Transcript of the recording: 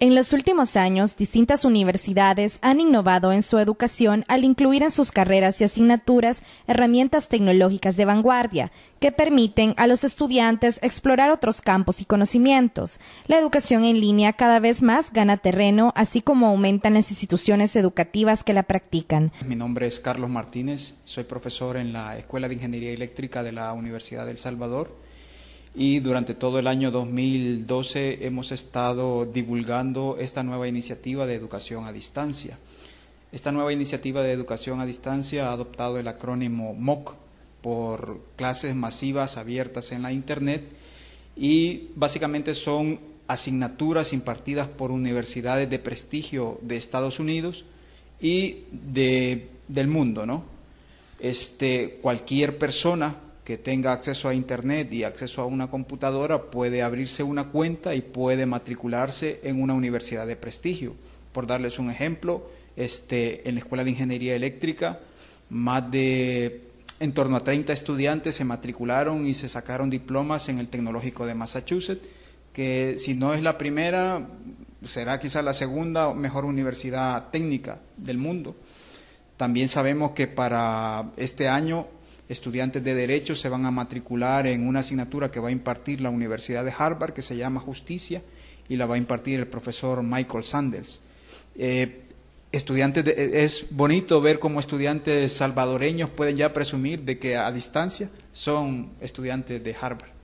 En los últimos años, distintas universidades han innovado en su educación al incluir en sus carreras y asignaturas herramientas tecnológicas de vanguardia que permiten a los estudiantes explorar otros campos y conocimientos. La educación en línea cada vez más gana terreno, así como aumentan las instituciones educativas que la practican. Mi nombre es Carlos Martínez, soy profesor en la Escuela de Ingeniería Eléctrica de la Universidad del El Salvador y durante todo el año 2012 hemos estado divulgando esta nueva iniciativa de educación a distancia. Esta nueva iniciativa de educación a distancia ha adoptado el acrónimo MOOC por clases masivas abiertas en la Internet y básicamente son asignaturas impartidas por universidades de prestigio de Estados Unidos y de, del mundo. ¿no? Este, cualquier persona que tenga acceso a Internet y acceso a una computadora puede abrirse una cuenta y puede matricularse en una universidad de prestigio. Por darles un ejemplo, este, en la Escuela de Ingeniería Eléctrica, más de en torno a 30 estudiantes se matricularon y se sacaron diplomas en el Tecnológico de Massachusetts, que si no es la primera, será quizá la segunda mejor universidad técnica del mundo. También sabemos que para este año estudiantes de Derecho se van a matricular en una asignatura que va a impartir la Universidad de Harvard, que se llama Justicia, y la va a impartir el profesor Michael Sandels. Eh, estudiantes eh, es bonito ver cómo estudiantes salvadoreños pueden ya presumir de que a distancia son estudiantes de Harvard.